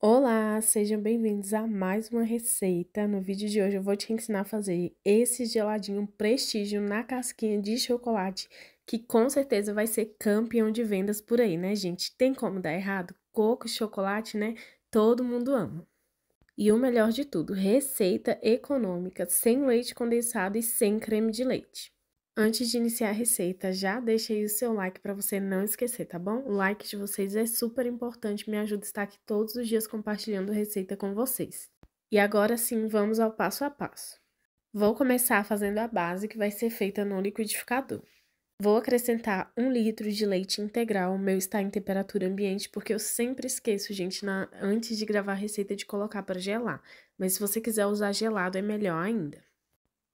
Olá, sejam bem-vindos a mais uma receita. No vídeo de hoje eu vou te ensinar a fazer esse geladinho prestígio na casquinha de chocolate, que com certeza vai ser campeão de vendas por aí, né, gente? Tem como dar errado? Coco e chocolate, né? Todo mundo ama. E o melhor de tudo, receita econômica, sem leite condensado e sem creme de leite. Antes de iniciar a receita, já deixei o seu like para você não esquecer, tá bom? O like de vocês é super importante, me ajuda a estar aqui todos os dias compartilhando receita com vocês. E agora sim, vamos ao passo a passo. Vou começar fazendo a base que vai ser feita no liquidificador. Vou acrescentar um litro de leite integral, o meu está em temperatura ambiente, porque eu sempre esqueço, gente, na... antes de gravar a receita de colocar para gelar. Mas se você quiser usar gelado, é melhor ainda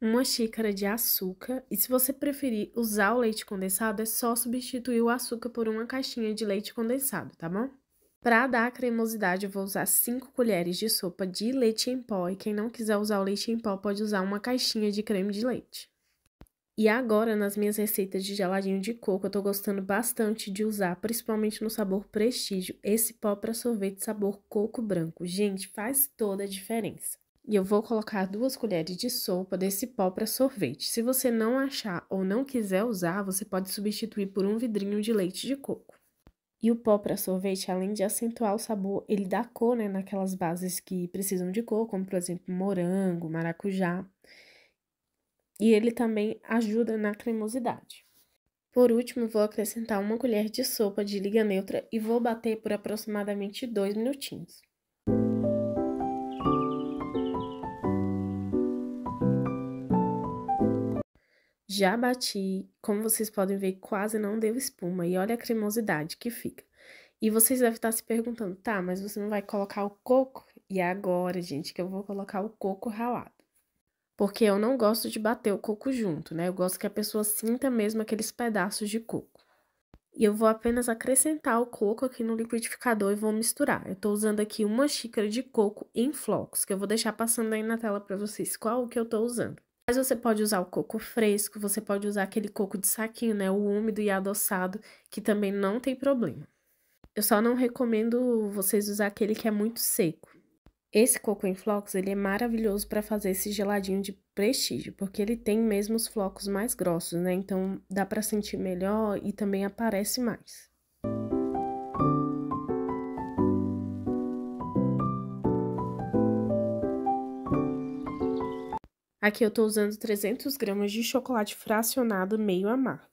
uma xícara de açúcar e se você preferir usar o leite condensado, é só substituir o açúcar por uma caixinha de leite condensado, tá bom? Para dar a cremosidade, eu vou usar 5 colheres de sopa de leite em pó e quem não quiser usar o leite em pó pode usar uma caixinha de creme de leite. E agora, nas minhas receitas de geladinho de coco, eu tô gostando bastante de usar, principalmente no sabor prestígio, esse pó para sorvete sabor coco branco. Gente, faz toda a diferença. E eu vou colocar duas colheres de sopa desse pó para sorvete. Se você não achar ou não quiser usar, você pode substituir por um vidrinho de leite de coco. E o pó para sorvete, além de acentuar o sabor, ele dá cor né, naquelas bases que precisam de cor, como por exemplo morango, maracujá. E ele também ajuda na cremosidade. Por último, vou acrescentar uma colher de sopa de liga neutra e vou bater por aproximadamente 2 minutinhos. Já bati, como vocês podem ver, quase não deu espuma. E olha a cremosidade que fica. E vocês devem estar se perguntando, tá, mas você não vai colocar o coco? E é agora, gente, que eu vou colocar o coco ralado. Porque eu não gosto de bater o coco junto, né? Eu gosto que a pessoa sinta mesmo aqueles pedaços de coco. E eu vou apenas acrescentar o coco aqui no liquidificador e vou misturar. Eu tô usando aqui uma xícara de coco em flocos, que eu vou deixar passando aí na tela para vocês qual que eu tô usando. Mas você pode usar o coco fresco, você pode usar aquele coco de saquinho, né? O úmido e adoçado, que também não tem problema. Eu só não recomendo vocês usar aquele que é muito seco. Esse coco em flocos, ele é maravilhoso para fazer esse geladinho de prestígio, porque ele tem mesmo os flocos mais grossos, né? Então dá para sentir melhor e também aparece mais. Aqui eu estou usando 300 gramas de chocolate fracionado meio amargo.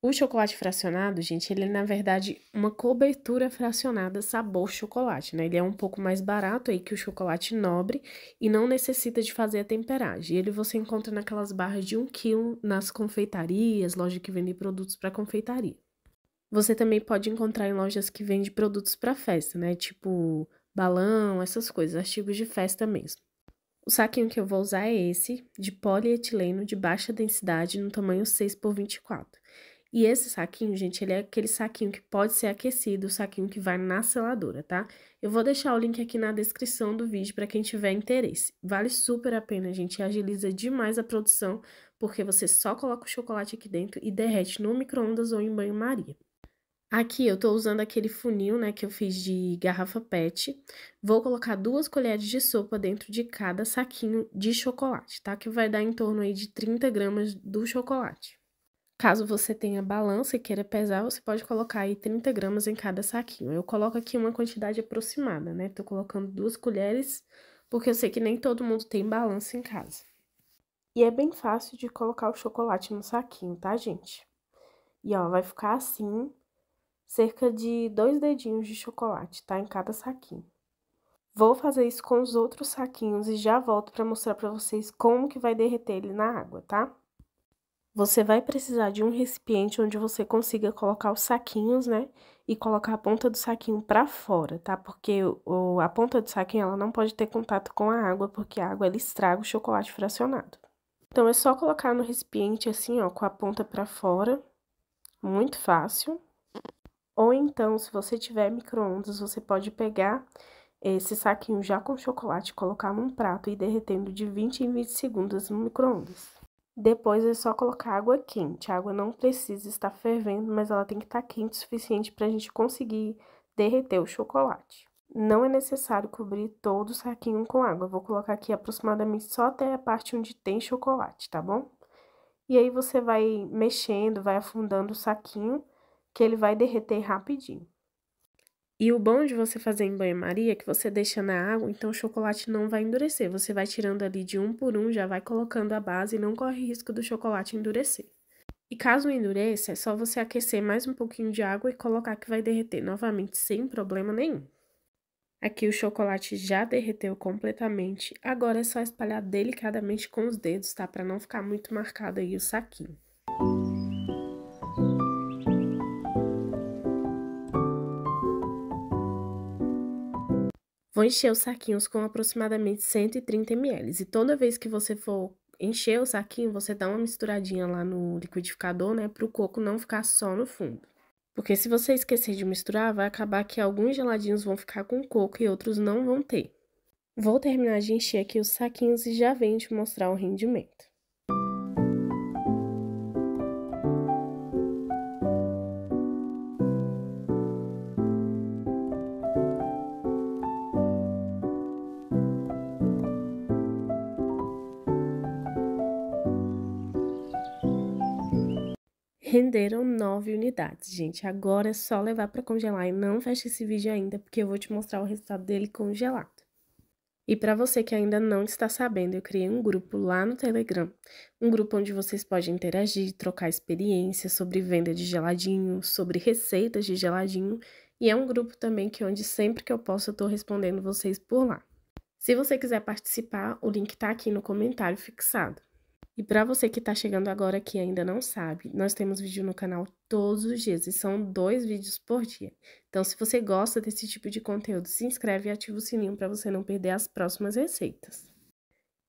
O chocolate fracionado, gente, ele é na verdade uma cobertura fracionada sabor chocolate, né? Ele é um pouco mais barato aí que o chocolate nobre e não necessita de fazer a temperagem. Ele você encontra naquelas barras de 1 kg nas confeitarias, lojas que vendem produtos para confeitaria. Você também pode encontrar em lojas que vendem produtos para festa, né? Tipo balão, essas coisas, artigos de festa mesmo. O saquinho que eu vou usar é esse, de polietileno de baixa densidade, no tamanho 6 por 24. E esse saquinho, gente, ele é aquele saquinho que pode ser aquecido, o saquinho que vai na seladora, tá? Eu vou deixar o link aqui na descrição do vídeo para quem tiver interesse. Vale super a pena, gente, agiliza demais a produção, porque você só coloca o chocolate aqui dentro e derrete no micro-ondas ou em banho-maria. Aqui eu estou usando aquele funil, né, que eu fiz de garrafa PET. Vou colocar duas colheres de sopa dentro de cada saquinho de chocolate, tá? Que vai dar em torno aí de 30 gramas do chocolate. Caso você tenha balança e queira pesar, você pode colocar aí 30 gramas em cada saquinho. Eu coloco aqui uma quantidade aproximada, né? Tô colocando duas colheres, porque eu sei que nem todo mundo tem balança em casa. E é bem fácil de colocar o chocolate no saquinho, tá, gente? E ó, vai ficar assim, cerca de dois dedinhos de chocolate, tá? Em cada saquinho. Vou fazer isso com os outros saquinhos e já volto para mostrar para vocês como que vai derreter ele na água, tá? Você vai precisar de um recipiente onde você consiga colocar os saquinhos, né? E colocar a ponta do saquinho para fora, tá? Porque o, a ponta do saquinho ela não pode ter contato com a água, porque a água ela estraga o chocolate fracionado. Então é só colocar no recipiente assim, ó, com a ponta para fora. Muito fácil. Ou então, se você tiver micro-ondas, você pode pegar esse saquinho já com chocolate, colocar num prato e derretendo de 20 em 20 segundos no micro-ondas. Depois é só colocar água quente. A água não precisa estar fervendo, mas ela tem que estar quente o suficiente para a gente conseguir derreter o chocolate. Não é necessário cobrir todo o saquinho com água. Eu vou colocar aqui aproximadamente só até a parte onde tem chocolate, tá bom? E aí você vai mexendo, vai afundando o saquinho que ele vai derreter rapidinho. E o bom de você fazer em banho-maria é que você deixa na água, então o chocolate não vai endurecer. Você vai tirando ali de um por um, já vai colocando a base e não corre risco do chocolate endurecer. E caso endureça, é só você aquecer mais um pouquinho de água e colocar que vai derreter novamente sem problema nenhum. Aqui o chocolate já derreteu completamente, agora é só espalhar delicadamente com os dedos, tá? Para não ficar muito marcado aí o saquinho. Vou encher os saquinhos com aproximadamente 130 ml. E toda vez que você for encher o saquinho, você dá uma misturadinha lá no liquidificador, né? Para o coco não ficar só no fundo. Porque se você esquecer de misturar, vai acabar que alguns geladinhos vão ficar com coco e outros não vão ter. Vou terminar de encher aqui os saquinhos e já venho te mostrar o rendimento. renderam 9 unidades, gente. Agora é só levar para congelar e não fecha esse vídeo ainda, porque eu vou te mostrar o resultado dele congelado. E para você que ainda não está sabendo, eu criei um grupo lá no Telegram, um grupo onde vocês podem interagir, trocar experiências sobre venda de geladinho, sobre receitas de geladinho, e é um grupo também que onde sempre que eu posso eu estou respondendo vocês por lá. Se você quiser participar, o link está aqui no comentário fixado. E para você que está chegando agora que ainda não sabe, nós temos vídeo no canal todos os dias e são dois vídeos por dia. Então, se você gosta desse tipo de conteúdo, se inscreve e ativa o sininho para você não perder as próximas receitas.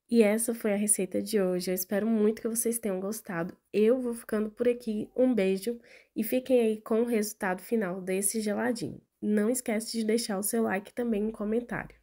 E essa foi a receita de hoje. Eu espero muito que vocês tenham gostado. Eu vou ficando por aqui. Um beijo e fiquem aí com o resultado final desse geladinho. Não esquece de deixar o seu like também um comentário.